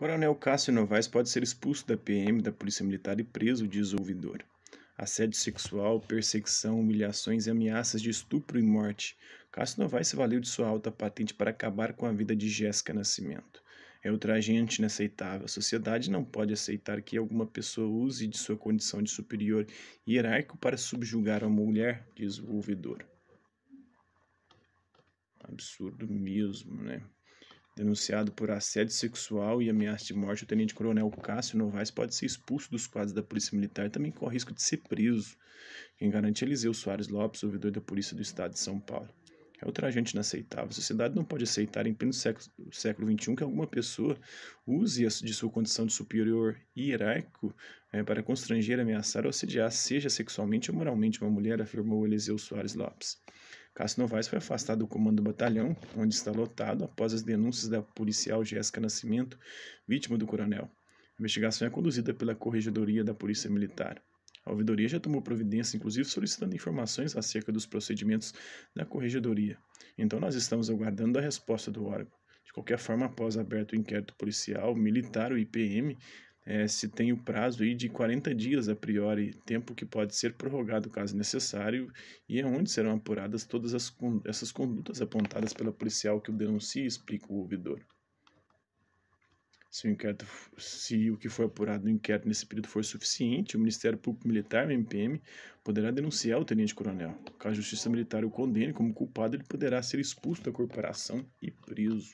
Coronel Cássio Novaes pode ser expulso da PM, da Polícia Militar e preso, diz o ouvidor. Assédio sexual, perseguição, humilhações e ameaças de estupro e morte. Cássio Novaes se valeu de sua alta patente para acabar com a vida de Jéssica Nascimento. É ultrajante e inaceitável. A sociedade não pode aceitar que alguma pessoa use de sua condição de superior hierárquico para subjugar uma mulher, diz o ouvidor. Absurdo mesmo, né? denunciado por assédio sexual e ameaça de morte, o tenente-coronel Cássio Novaes pode ser expulso dos quadros da Polícia Militar e também corre risco de ser preso. Quem garante é Eliseu Soares Lopes, ouvidor da Polícia do Estado de São Paulo. É outra agente inaceitável. A sociedade não pode aceitar, em pleno século, século XXI, que alguma pessoa use de sua condição de superior hierárquico é, para constranger, ameaçar ou assediar, seja sexualmente ou moralmente, uma mulher, afirmou Eliseu Soares Lopes. Cássio Novaes foi afastado do comando do batalhão, onde está lotado, após as denúncias da policial Jéssica Nascimento, vítima do coronel. A investigação é conduzida pela Corregedoria da Polícia Militar. A ouvidoria já tomou providência, inclusive solicitando informações acerca dos procedimentos da corregedoria. Então nós estamos aguardando a resposta do órgão. De qualquer forma, após aberto o inquérito policial, militar, o IPM, é, se tem o prazo aí de 40 dias a priori, tempo que pode ser prorrogado caso necessário, e é onde serão apuradas todas as, essas condutas apontadas pela policial que o denuncia, explica o ouvidor. Se o, inquérito, se o que foi apurado no inquérito nesse período for suficiente, o Ministério Público Militar, o MPM, poderá denunciar o tenente-coronel. Caso a Justiça Militar o condene como culpado, ele poderá ser expulso da corporação e preso.